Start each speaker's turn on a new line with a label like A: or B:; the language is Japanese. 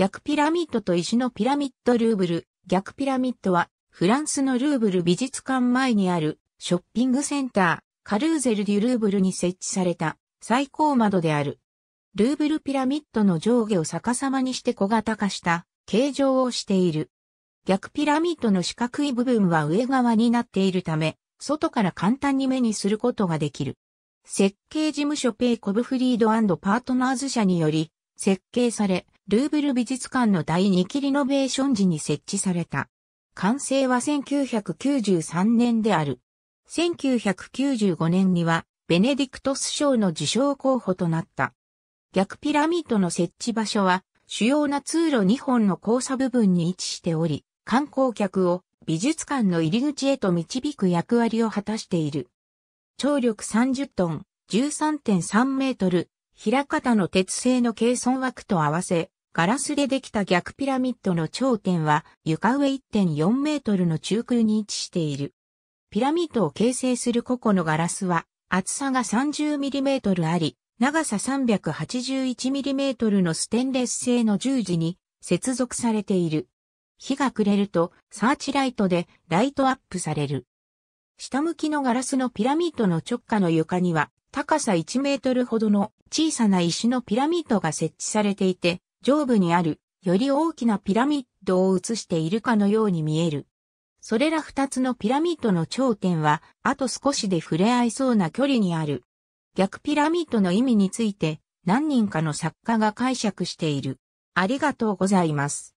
A: 逆ピラミッドと石のピラミッドルーブル。逆ピラミッドは、フランスのルーブル美術館前にあるショッピングセンター、カルーゼル・デュルーブルに設置された最高窓である。ルーブルピラミッドの上下を逆さまにして小型化した形状をしている。逆ピラミッドの四角い部分は上側になっているため、外から簡単に目にすることができる。設計事務所ペイコブフリードパートナーズ社により設計され、ルーブル美術館の第2期リノベーション時に設置された。完成は1993年である。1995年には、ベネディクトス賞の受賞候補となった。逆ピラミッドの設置場所は、主要な通路2本の交差部分に位置しており、観光客を美術館の入り口へと導く役割を果たしている。張力30トン、13.3メートル、平方の鉄製の軽損枠と合わせ、ガラスでできた逆ピラミッドの頂点は床上1.4メートルの中空に位置している。ピラミッドを形成する個々のガラスは厚さが3 0ミリメートルあり、長さ 381mm のステンレス製の十字に接続されている。日が暮れるとサーチライトでライトアップされる。下向きのガラスのピラミッドの直下の床には高さ1メートルほどの小さな石のピラミッドが設置されていて、上部にある、より大きなピラミッドを映しているかのように見える。それら二つのピラミッドの頂点は、あと少しで触れ合いそうな距離にある。逆ピラミッドの意味について、何人かの作家が解釈している。ありがと
B: うございます。